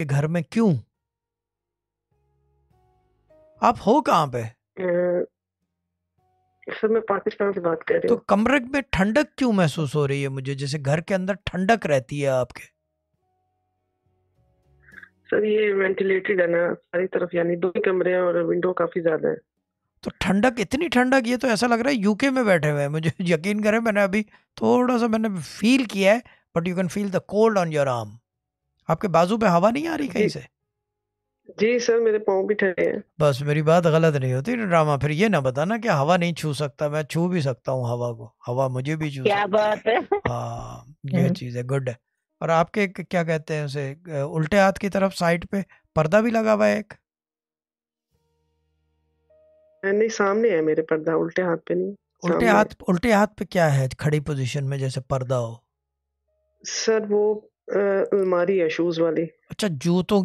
के घर में क्यों आप हो कहाँ पे सर मैं पाकिस्तान से बात कर रही तो हूँ तो कमरे में ठंडक क्यों महसूस हो रही है मुझे जैसे घर के अंदर ठंडक रहती है आपके सर ये वेंटिलेटेड है ना सारी तरफ यानी दो कमरे हैं और विंडो काफी ज्यादा है तो ठंडक इतनी ठंडक ये तो ऐसा लग रहा है यूके में बैठे हुए हैं मुझे यकीन करें मैंने अभी थोड़ा सा मैंने फील किया है but you can feel the cold on your arm आपके बाजू में हवा नहीं आ रही कहीं से जी सर मेरे पाँव भी ठहरे हैं बस मेरी बात गलत नहीं होती ड्रामा फिर ये ना बताना कि हवा नहीं छू सकता मैं छू भी सकता हूँ हवा को हवा मुझे भी छू क्या बात है हाँ ये हम्म। चीज है गुड है और आपके क्या कहते हैं उसे उल्टे हाथ की तरफ साइड पे पर्दा भी लगा हुआ है एक नहीं सामने है मेरे पर्दा उल्टे हाथ पे नहीं उल्टे हाथ उल्टे हाथ पे क्या है खड़ी पोजीशन में जैसे पर्दा हो सर वो अलमारी है शूज वाली अच्छा जूतों